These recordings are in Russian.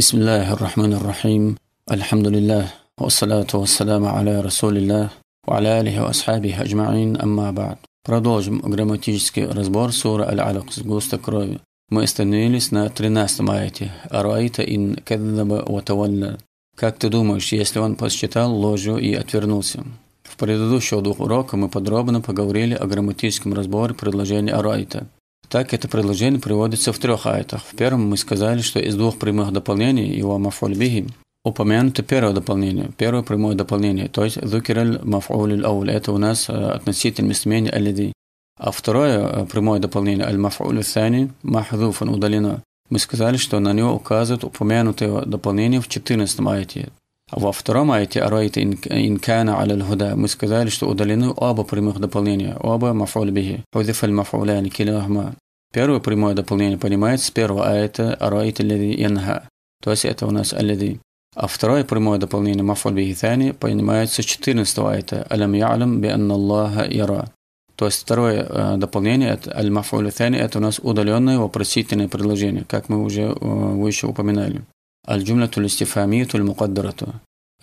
بسم الله الرحمن الرحيم الحمد لله والصلاة والسلام على رسول الله وعلى آله وأصحابه أجمعين أما بعد Продолжим грамматический разбор суры Аль-Алак с густо крови. Мы остановились на 13 аяте. Аруайта ин каддаба ватавалля. Как ты думаешь, если он посчитал ложью и отвернулся? В предыдущих двух уроках мы подробно поговорили о грамматическом разборе предложения Араита. Так это предложение приводится в трех аятах. В первом мы сказали, что из двух прямых дополнений его мафуль биги упомянуто первое дополнение, первое прямое дополнение, то есть «Зукираль мафуль ауль» – это у нас э, относительно местоимения «Алиди». А второе э, прямое дополнение «Аль-мафуль сани» – «Махзуфан» – удалено. Мы сказали, что на него указывает упомянутое дополнение в 14 аяте, во втором айте «Арайт инкана аля лхуда» мы сказали, что удалены оба прямых дополнения, оба мафуль бихи. Худифаль мафуляни килахма. Первое прямое дополнение понимается с первого аята «Арайт леди янха». То есть это у нас «Аледи». А второе прямое дополнение «Мафуль бихи тани» понимается с 14 аята «Алям ялям би анна Аллаха яра». То есть второе э, дополнение это «Аль мафуль тани» это у нас удаленное вопросительное предложение, как мы уже э, выше упоминали. الجملة الاستفهامية المقدرة.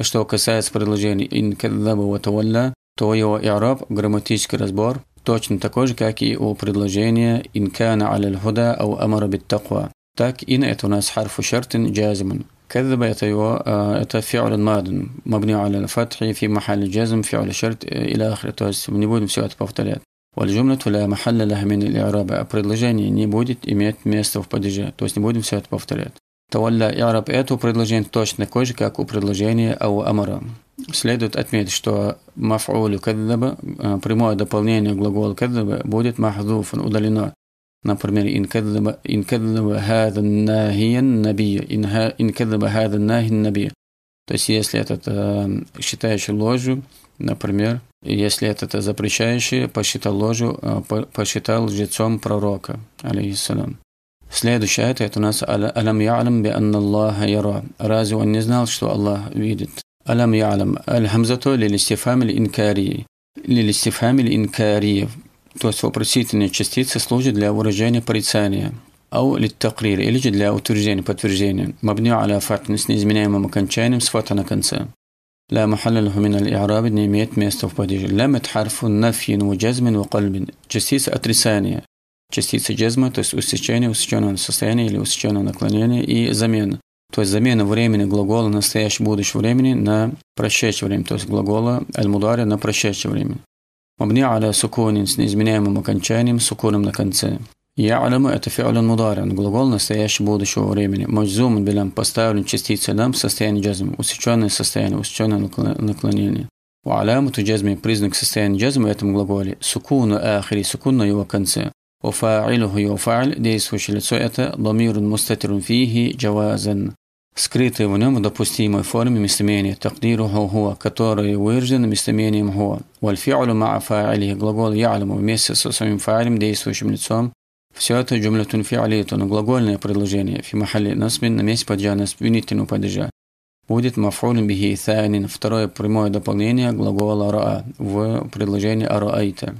Что касается предложений «ин кадзаба ва тавалля», то его иараб, грамматический разбор, точно такой же, как и у предложения «ин кана аля худа ау амара бит таква». Так «ин» это у нас харфу шартин джазмун. كذب это его это فعل ماض مبني على الفتح في محل جزم فعل شرط إلى آخره то есть мы не будем все это повторять والجملة لا محل لها من الإعراب предложение не будет иметь места в падеже то есть не будем все это повторять Тавалля и араб эту предложение точно такое же, как у предложения ау амара. Следует отметить, что мафулю каддаба, э, прямое дополнение глагола каддаба, будет махдуфан, удалено. Например, ин каддаба, ин каддаба хадан нахиян набия, ин, ха, ин каддаба хадан нахиян набия. То есть, если этот э, считающий ложью, например, если этот запрещающий посчитал ложью, э, посчитал жрецом пророка, алейхиссалам. Следующая это у нас «Алам ялам би анна Аллаха яра». Разве он не знал, что Аллах видит? «Алам ялам» ялям» «Аль-хамзату лилистифам инкари». «Лилистифам инкари». То есть вопросительная частица служит для выражения порицания. أو للتقرير или же для утверждения, подтверждения مبني аля فتح с неизменяемым окончанием с фата на конце «Ла محل له аль-Ираби» الإعراب не имеет места в падеже «Ла харфу нафьин ва джазмин ва частица отрицания частицы джезма, то есть усечение, усеченное состояние или усеченное наклонение и замена. То есть замена времени глагола настоящего будущего времени на прошедшее время, то есть глагола аль-мудари на прошедшее время. Мабни аля сукунин с неизменяемым окончанием, сукуном на конце. Я аляму это фиален мударин, глагол настоящего будущего времени. Маджзум билям поставлен частицей лям в состоянии джазм, усеченное состояние, усеченное наклонение. У Валяму джазми признак состояния джазма в этом глаголе. Сукуну ахри сукун на его конце. وفاعله يفعل действующее лицо это ضمير مستتر فيه جوازا скрытое в нем в допустимой форме местоимение تقديره هو которое выражено местоимением هو والفعل مع فاعله глагол يعلم вместе со своим фаилем действующим лицом все это جملة فعلية глагольное предложение في محل نصب на месте падежа наследственного падежа будет мафулем бихи второе прямое дополнение глагола раа в предложении араайта.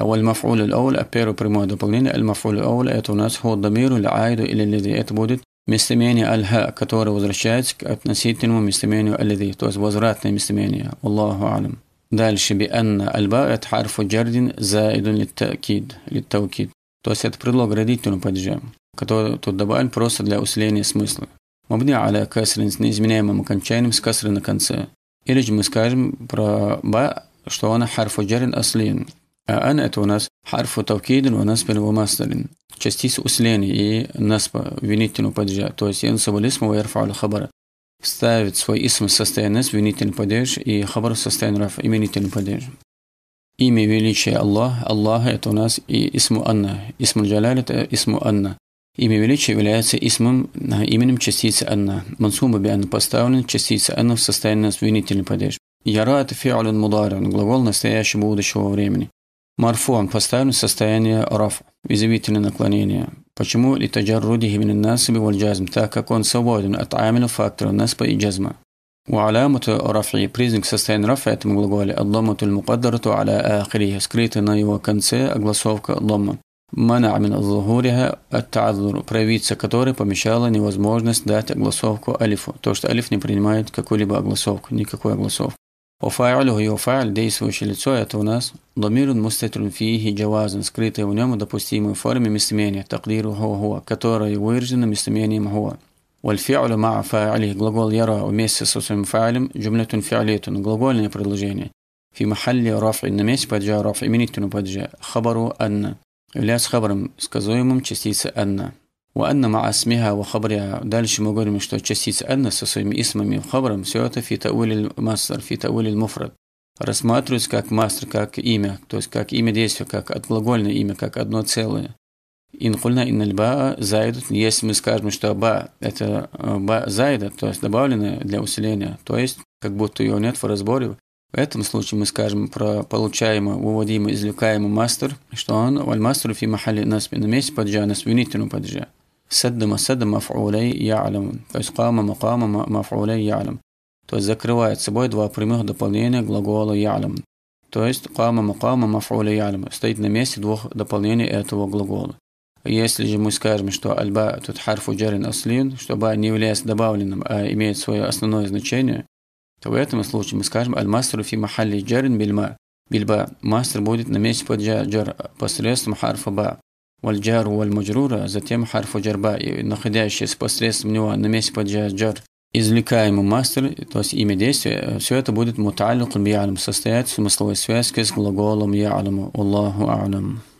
والمفعول الأول أبيرو прямое дополнение المفعول الأول это у нас هو الضمير العائد إلى الذي это будет местоимение الها которое возвращается к относительному местоимению الذي то есть возвратное местоимение والله أعلم дальше بأن الباء это حرف جر زائد للتأكيد للتوكيد то есть это предлог родительного падежа который тут добавлен просто для усиления смысла мабни على касрин с неизменяемым окончанием с касры на конце или же мы скажем про ба что она харфу джарин аслин Ан أنأت ونسب حرف توكيد ونسب ومصدر Частица усиления и наспа винительного падежа, то есть янсаба лисма вайрфа хабара. Ставит свой исм в состояние насб, винительный падеж, и хабар в состояние раф, именительный падеж. Имя величия Аллах, Аллаха это у нас и исму Анна. Исму Джалаль это исму Анна. Имя величия является исмом, именем частицы Анна. Мансума би Анна поставлен, частица Анна в состоянии насб, винительный падеж. Яра – это фиалин мударин, глагол настоящего будущего времени. Марфуан – поставлен в состояние раф, изъявительное наклонение. Почему? لتجرده من الناسب والجزم, так как он свободен от амилов фактора наспа и джазма. وعلامة رفعه признак состояния рафа этому глаголе الضمة المقدرة على آخره скрыта на его конце огласовка ضمة منع من ظهورها التعذر проявиться которой помешала невозможность дать огласовку алифу то что алиф не принимает какую-либо огласовку никакую огласовку وفاعله يفعل دي سوشي لتسوية تونس ضمير مستتر فيه جواز سكريتي ونوم دبوستيم فورم مسميني تقديره هو هو كتورا يويرجن مسميني هو والفعل مع فاعله غلغول يرى وميس سوسم فاعلم جملة فعلية غلغول نبرلجيني في محل رفع النميس بجاء رفع منيتون بجاء خبره أن является خبرم сказуемым частицей أن وأن مع اسمها وخبرها дальше мы говорим, что частица «анна» со своим исмом и хабром все это фитаулил мастер, фитаулил муфрат. Рассматривается как мастер, как имя, то есть как имя действия, как отглагольное имя, как одно целое. Инхульна инальба зайдут, если мы скажем, что ба – это ба зайда, то есть добавленное для усиления, то есть как будто ее нет в разборе. В этом случае мы скажем про получаемый, выводимый, извлекаемый мастер, что он вальмастер фи махали наспи на месте паджа, на свинительном паджа. Садда масада маф'улей я'лям. То есть кама макама маф'улей я'лям. То есть закрывает собой два прямых дополнения глагола я'лям. То есть кама макама маф'улей я'лям. Стоит на месте двух дополнений этого глагола. Если же мы скажем, что альба тут харфу джарин аслин, что ба не является добавленным, а имеет свое основное значение, то в этом случае мы скажем аль-мастру фи махалли джарин бильма. Бильба. Мастер будет на месте под джар, джар посредством харфа ба вальджар вальмаджрура, затем харфу джарба, и находящийся посредством него на месте паджа джар, извлекаемый мастер, то есть имя действия, э, все это будет муталликун би'алам, состоять в смысловой связке с глаголом я'алам, Аллаху алам.